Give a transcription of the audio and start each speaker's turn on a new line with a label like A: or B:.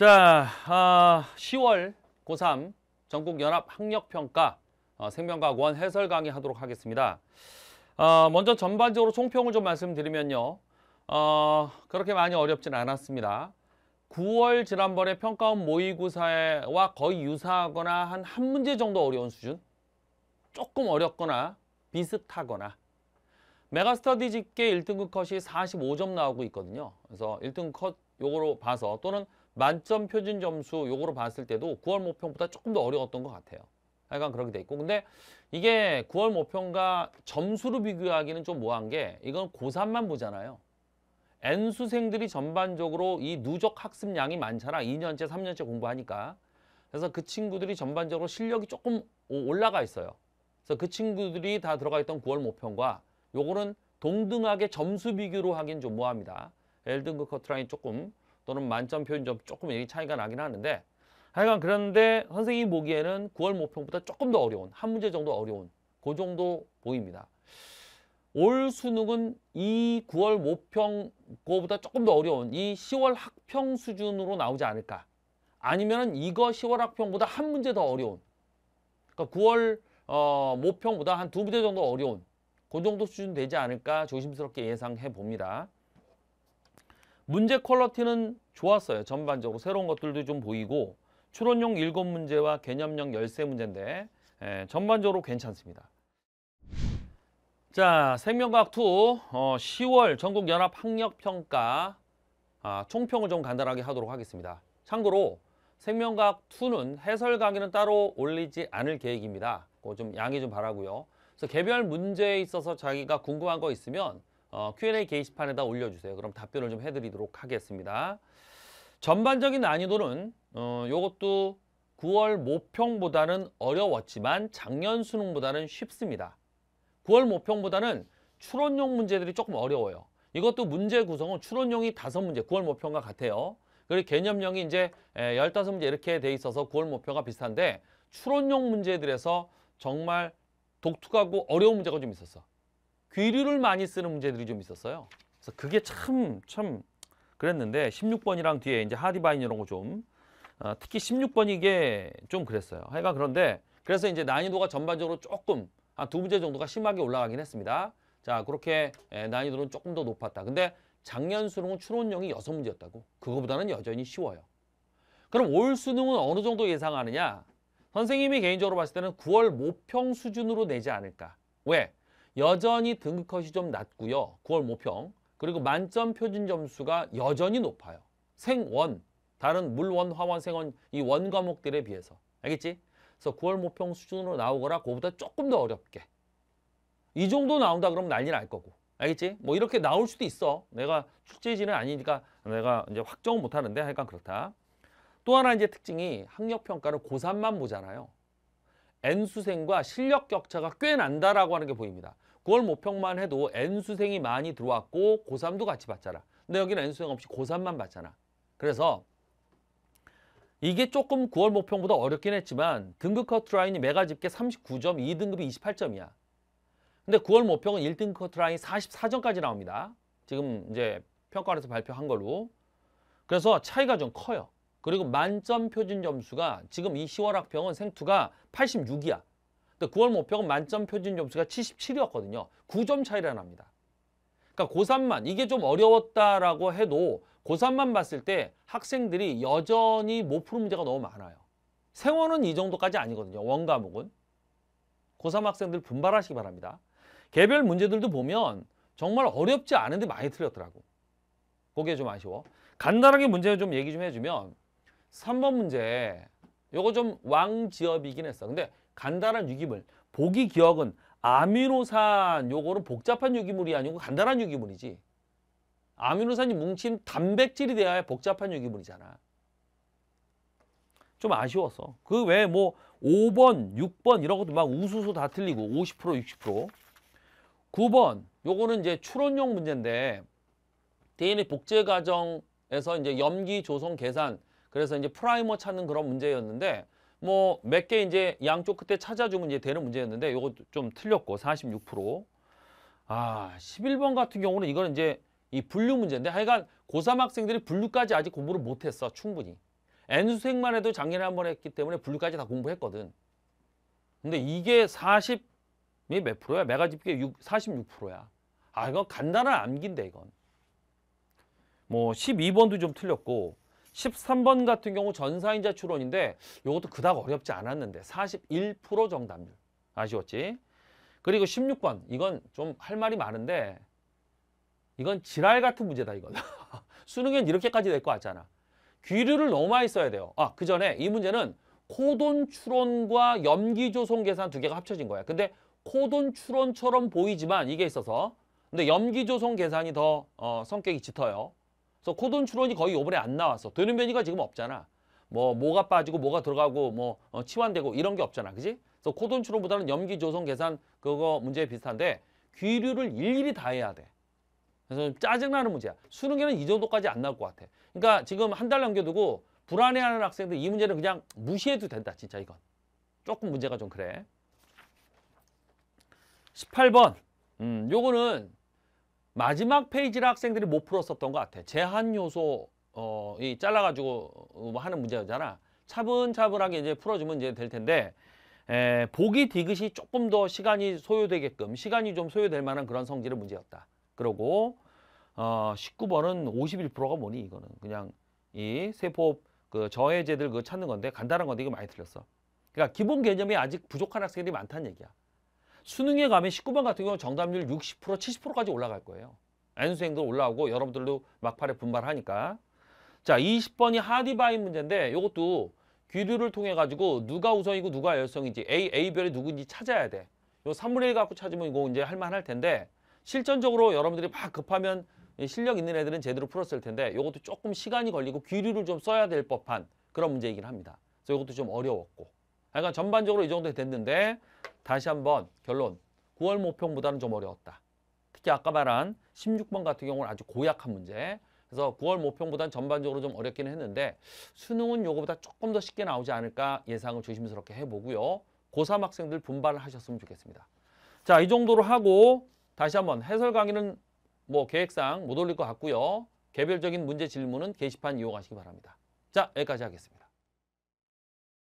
A: 자, 아, 10월 고3 전국연합학력평가 어, 생명과학원 해설 강의하도록 하겠습니다. 어, 먼저 전반적으로 총평을 좀 말씀드리면요. 어, 그렇게 많이 어렵진 않았습니다. 9월 지난번에 평가원 모의고사와 거의 유사하거나 한 한 문제 정도 어려운 수준? 조금 어렵거나 비슷하거나 메가스터디 집계 1등급 컷이 45점 나오고 있거든요. 그래서 1등급 컷 요거로 봐서 또는 만점 표준 점수 요거로 봤을 때도 9월 모평보다 조금 더 어려웠던 것 같아요. 약간 그렇게 돼 있고 근데 이게 9월 모평과 점수로 비교하기는 좀 모한 게 이건 고3만 보잖아요. N수생들이 전반적으로 이 누적 학습량이 많잖아. 2년째, 3년째 공부하니까. 그래서 그 친구들이 전반적으로 실력이 조금 올라가 있어요. 그래서 그 친구들이 다 들어가 있던 9월 모평과 요거는 동등하게 점수 비교로 하긴 좀모합니다 엘든그 커트라인 조금 또는 만점 표준점 조금 여기 차이가 나긴 하는데 하여간 그런데 선생님 보기에는 9월 모평보다 조금 더 어려운 한 문제 정도 어려운 그 정도 보입니다. 올 수능은 이 9월 모평 거보다 조금 더 어려운 이 10월 학평 수준으로 나오지 않을까 아니면 이거 10월 학평보다 한 문제 더 어려운 그러니까 9월 어, 모평보다 한 두 문제 정도 어려운 그 정도 수준 되지 않을까 조심스럽게 예상해 봅니다. 문제 퀄러티는 좋았어요. 전반적으로 새로운 것들도 좀 보이고 추론용 7문제와 개념용 13문제인데 예, 전반적으로 괜찮습니다. 자, 생명과학 2 어, 10월 전국연합학력평가 아, 총평을 좀 간단하게 하도록 하겠습니다. 참고로 생명과학 2는 해설 강의는 따로 올리지 않을 계획입니다. 좀 양해 좀 바라고요. 그래서 개별 문제에 있어서 자기가 궁금한 거 있으면 어, Q&A 게시판에다 올려주세요. 그럼 답변을 좀 해드리도록 하겠습니다. 전반적인 난이도는 어, 이것도 9월 모평보다는 어려웠지만 작년 수능보다는 쉽습니다. 9월 모평보다는 추론용 문제들이 조금 어려워요. 이것도 문제 구성은 추론용이 다섯 문제 9월 모평과 같아요. 그리고 개념형이 이제 예, 열다섯 문제 이렇게 돼 있어서 9월 모평과 비슷한데 추론용 문제들에서 정말 독특하고 어려운 문제가 좀 있었어. 귀류를 많이 쓰는 문제들이 좀 있었어요. 그래서 그게 참, 참 그랬는데 16번이랑 뒤에 이제 하디바인 이런 거 좀, 어, 특히 16번 이게 좀 그랬어요. 하여간 그런데 그래서 이제 난이도가 전반적으로 조금 한두 문제 정도가 심하게 올라가긴 했습니다. 자, 그렇게 예, 난이도는 조금 더 높았다. 근데 작년 수능은 추론용이 여섯 문제였다고. 그거보다는 여전히 쉬워요. 그럼 올 수능은 어느 정도 예상하느냐? 선생님이 개인적으로 봤을 때는 9월 모평 수준으로 내지 않을까. 왜? 여전히 등급컷이 좀 낮고요. 9월 모평. 그리고 만점 표준 점수가 여전히 높아요. 생원, 다른 물원, 화원, 생원 이 원 과목들에 비해서. 알겠지? 그래서 9월 모평 수준으로 나오거나 그거보다 조금 더 어렵게. 이 정도 나온다 그러면 난리 날 거고. 알겠지? 뭐 이렇게 나올 수도 있어. 내가 출제지는 아니니까 내가 이제 확정은 못 하는데 하여간 그렇다. 또 하나 이제 특징이 학력평가를 고3만 보잖아요. N수생과 실력 격차가 꽤 난다라고 하는 게 보입니다. 9월 모평만 해도 N수생이 많이 들어왔고 고3도 같이 봤잖아. 근데 여기는 N수생 없이 고3만 봤잖아. 그래서 이게 조금 9월 모평보다 어렵긴 했지만 등급 커트라인이 매가 집계 39점, 2등급이 28점이야. 근데 9월 모평은 1등급 커트라인 44점까지 나옵니다. 지금 이제 평가원에서 발표한 걸로. 그래서 차이가 좀 커요. 그리고 만점 표준 점수가 지금 이 10월 학평은 생투가 86이야. 근데 9월 모평은 만점 표준 점수가 77이었거든요. 9점 차이가 납니다. 그러니까 고3만 이게 좀 어려웠다라고 해도 고3만 봤을 때 학생들이 여전히 못 푸는 문제가 너무 많아요. 생원은 이 정도까지 아니거든요. 원과목은. 고3 학생들 분발하시기 바랍니다. 개별 문제들도 보면 정말 어렵지 않은데 많이 틀렸더라고. 그게 좀 아쉬워. 간단하게 문제를 좀 얘기 좀 해주면 3번 문제 요거 좀 왕지엽이긴 했어. 근데 간단한 유기물 보기 기억은 아미노산 요거는 복잡한 유기물이 아니고 간단한 유기물이지. 아미노산이 뭉친 단백질이 되어야 복잡한 유기물이잖아. 좀 아쉬웠어. 그 외에 뭐 5번, 6번 이런 것도 막 우수수 다 틀리고 50%, 60%. 9번 요거는 이제 추론용 문제인데 대인의 복제 과정에서 이제 염기 조성 계산 그래서 이제 프라이머 찾는 그런 문제였는데 뭐 몇 개 이제 양쪽 끝에 찾아주면 이제 되는 문제였는데 요거 좀 틀렸고 46%. 아 11번 같은 경우는 이거는 이제 이 분류 문제인데 하여간 고3 학생들이 분류까지 아직 공부를 못했어 충분히. N수생만 해도 작년에 한 번 했기 때문에 분류까지 다 공부했거든. 근데 이게 40이 몇 프로야? 메가집게 6, 46%야. 아 이건 간단한 암기인데 이건. 뭐 12번도 좀 틀렸고 13번 같은 경우 전사인자 추론인데 이것도 그닥 어렵지 않았는데 41% 정답률. 아쉬웠지? 그리고 16번 이건 좀 할 말이 많은데 이건 지랄 같은 문제다 이건. 수능엔 이렇게까지 될 것 같잖아. 귀류를 너무 많이 써야 돼요. 아, 그 전에 이 문제는 코돈 추론과 염기조성 계산 두 개가 합쳐진 거야. 근데 코돈 추론처럼 보이지만 이게 있어서 근데 염기조성 계산이 더 어, 성격이 짙어요. 그래서 코돈 그 추론이 거의 요번에 안 나왔어. 되는 변이가 지금 없잖아. 뭐 뭐가 빠지고 뭐가 들어가고 뭐 어, 치환되고 이런 게 없잖아. 그지? 그래서 코돈 그 추론보다는 염기 조성 계산 그거 문제 에 비슷한데 귀류를 일일이 다 해야 돼. 그래서 짜증나는 문제야. 수능에는 이 정도까지 안 나올 것 같아. 그러니까 지금 한달 남겨두고 불안해하는 학생들 이 문제는 그냥 무시해도 된다. 진짜 이건. 조금 문제가 좀 그래. 18번. 음, 요거는 마지막 페이지를 학생들이 못 풀었었던 것 같아. 제한 요소 어, 이 잘라가지고 어, 뭐 하는 문제잖아. 차분차분하게 이제 풀어주면 이제 될 텐데 에, 보기 디귿이 조금 더 시간이 소요되게끔 시간이 좀 소요될 만한 그런 성질의 문제였다. 그러고 어, 19번은 51%가 뭐니 이거는 그냥 이 세포 그 저해제들 그 찾는 건데 간단한 건데 이거 많이 틀렸어. 그러니까 기본 개념이 아직 부족한 학생들이 많다는 얘기야. 수능에 가면 19번 같은 경우 정답률 60% 70%까지 올라갈 거예요. n 수생도 올라오고 여러분들도 막판에 분발하니까. 자 20번이 하디바인 문제인데 이것도 귀류를 통해 가지고 누가 우선이고 누가 열성인지 A, A별이 누구인지 찾아야 돼. 요 3분의 1 갖고 찾으면 이거 이제 할만할 텐데 실전적으로 여러분들이 막 급하면 실력 있는 애들은 제대로 풀었을 텐데 이것도 조금 시간이 걸리고 귀류를 좀 써야 될 법한 그런 문제이긴 합니다. 그래서 이것도 좀 어려웠고. 그러니까 전반적으로 이 정도 됐는데 다시 한번 결론. 9월 모평보다는좀 어려웠다. 특히 아까 말한 16번 같은 경우는 아주 고약한 문제. 그래서 9월 모평보다는 전반적으로 좀어렵기는 했는데 수능은 요거보다 조금 더 쉽게 나오지 않을까 예상을 조심스럽게 해보고요. 고3 학생들 분발을 하셨으면 좋겠습니다. 자, 이 정도로 하고 다시 한번 해설 강의는 뭐 계획상 못 올릴 것 같고요. 개별적인 문제 질문은 게시판 이용하시기 바랍니다. 자, 여기까지 하겠습니다.